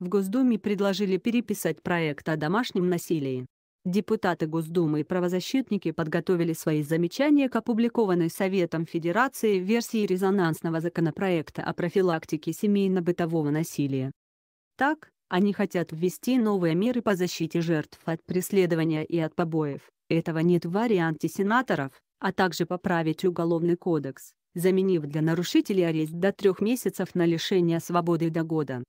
В Госдуме предложили переписать проект о домашнем насилии. Депутаты Госдумы и правозащитники подготовили свои замечания к опубликованной Советом Федерации версии резонансного законопроекта о профилактике семейно-бытового насилия. Так, они хотят ввести новые меры по защите жертв от преследования и от побоев. Этого нет в варианте сенаторов, а также поправить Уголовный кодекс, заменив для нарушителей арест до трех месяцев на лишение свободы до года.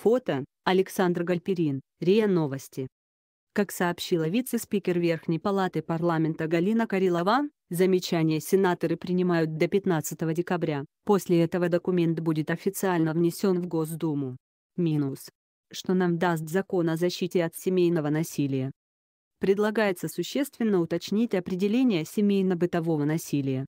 Фото – Александр Гальперин, РИА Новости. Как сообщила вице-спикер Верхней палаты парламента Галина Карилова, замечания сенаторы принимают до 15 декабря, после этого документ будет официально внесен в Госдуму. Минус. Что нам даст закон о защите от семейного насилия? Предлагается существенно уточнить определение семейно-бытового насилия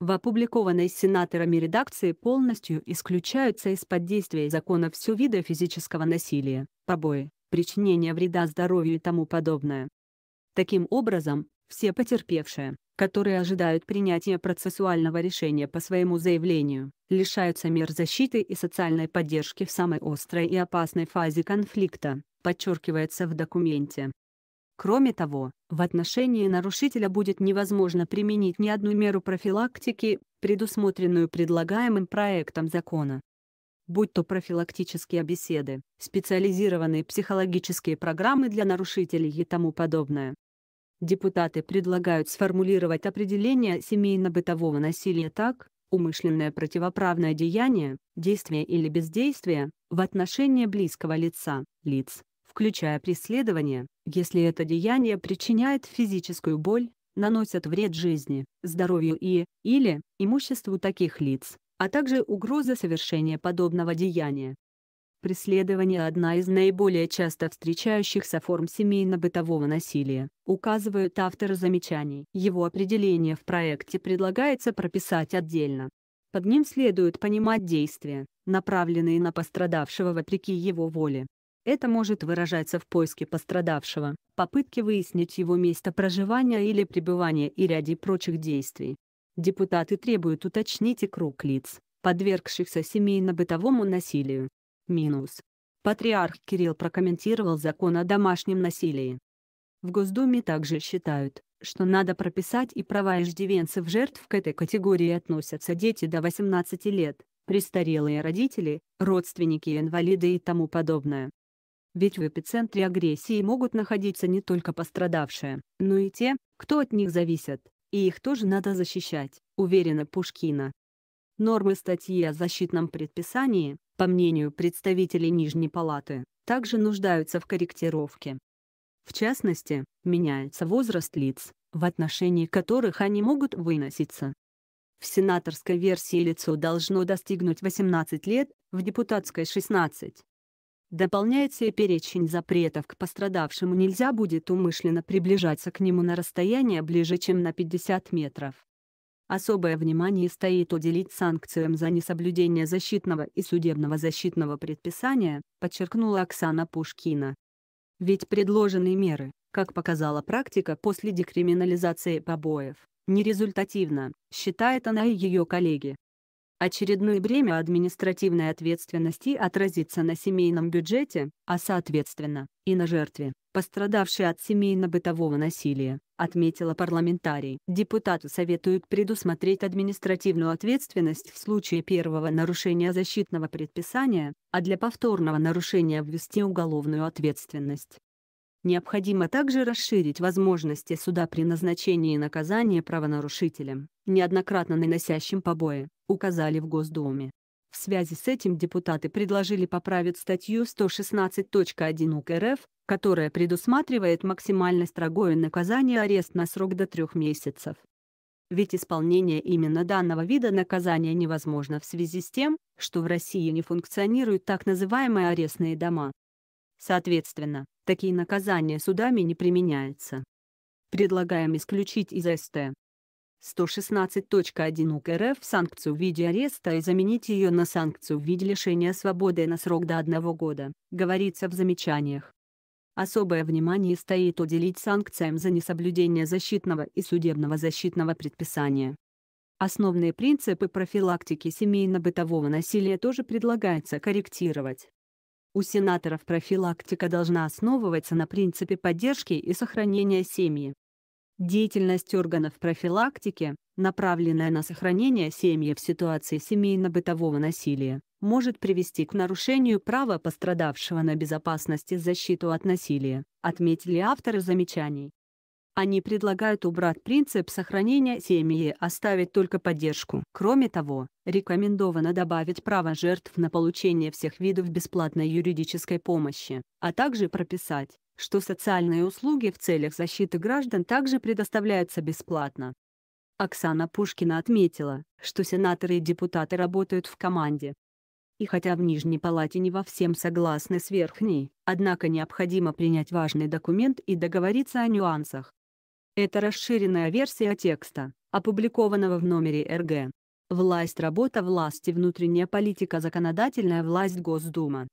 в опубликованной сенаторами редакции полностью исключаются из-под действия закона все виды физического насилия, побои, причинение вреда здоровью и тому подобное. Таким образом, все потерпевшие, которые ожидают принятия процессуального решения по своему заявлению, лишаются мер защиты и социальной поддержки в самой острой и опасной фазе конфликта, подчеркивается в документе. Кроме того, в отношении нарушителя будет невозможно применить ни одну меру профилактики, предусмотренную предлагаемым проектом закона. Будь то профилактические беседы, специализированные психологические программы для нарушителей и тому подобное. Депутаты предлагают сформулировать определение семейно-бытового насилия так, умышленное противоправное деяние, действие или бездействие, в отношении близкого лица, лиц, включая преследование, если это деяние причиняет физическую боль, наносят вред жизни, здоровью и, или, имуществу таких лиц, а также угроза совершения подобного деяния. Преследование – одна из наиболее часто встречающихся форм семейно-бытового насилия, указывают авторы замечаний. Его определение в проекте предлагается прописать отдельно. Под ним следует понимать действия, направленные на пострадавшего вопреки его воле, это может выражаться в поиске пострадавшего, попытке выяснить его место проживания или пребывания и ряде прочих действий. Депутаты требуют уточнить и круг лиц, подвергшихся семейно-бытовому насилию. Минус. Патриарх Кирилл прокомментировал закон о домашнем насилии. В Госдуме также считают, что надо прописать и права иждивенцев жертв к этой категории относятся дети до 18 лет, престарелые родители, родственники инвалиды и тому подобное ведь в эпицентре агрессии могут находиться не только пострадавшие, но и те, кто от них зависят, и их тоже надо защищать, уверена Пушкина. Нормы статьи о защитном предписании, по мнению представителей Нижней Палаты, также нуждаются в корректировке. В частности, меняется возраст лиц, в отношении которых они могут выноситься. В сенаторской версии лицо должно достигнуть 18 лет, в депутатской – 16. Дополняется и перечень запретов к пострадавшему нельзя будет умышленно приближаться к нему на расстояние ближе, чем на 50 метров. Особое внимание стоит уделить санкциям за несоблюдение защитного и судебного защитного предписания, подчеркнула Оксана Пушкина. Ведь предложенные меры, как показала практика после декриминализации побоев, нерезультативно, считает она и ее коллеги. Очередное бремя административной ответственности отразится на семейном бюджете, а соответственно, и на жертве, пострадавшей от семейно-бытового насилия, отметила парламентарий. Депутаты советуют предусмотреть административную ответственность в случае первого нарушения защитного предписания, а для повторного нарушения ввести уголовную ответственность. Необходимо также расширить возможности суда при назначении наказания правонарушителям, неоднократно наносящим побои, указали в Госдуме. В связи с этим депутаты предложили поправить статью 116.1 УК РФ, которая предусматривает максимально строгое наказание арест на срок до трех месяцев. Ведь исполнение именно данного вида наказания невозможно в связи с тем, что в России не функционируют так называемые арестные дома. Соответственно, такие наказания судами не применяются. Предлагаем исключить из СТ 116.1 УК РФ санкцию в виде ареста и заменить ее на санкцию в виде лишения свободы на срок до одного года, говорится в замечаниях. Особое внимание стоит уделить санкциям за несоблюдение защитного и судебного защитного предписания. Основные принципы профилактики семейно-бытового насилия тоже предлагается корректировать. У сенаторов профилактика должна основываться на принципе поддержки и сохранения семьи, Деятельность органов профилактики, направленная на сохранение семьи в ситуации семейно-бытового насилия, может привести к нарушению права пострадавшего на безопасность и защиту от насилия, отметили авторы замечаний. Они предлагают убрать принцип сохранения семьи, оставить только поддержку. Кроме того, рекомендовано добавить право жертв на получение всех видов бесплатной юридической помощи, а также прописать, что социальные услуги в целях защиты граждан также предоставляются бесплатно. Оксана Пушкина отметила, что сенаторы и депутаты работают в команде. И хотя в Нижней Палате не во всем согласны с Верхней, однако необходимо принять важный документ и договориться о нюансах. Это расширенная версия текста, опубликованного в номере РГ. Власть работа власти внутренняя политика законодательная власть Госдума.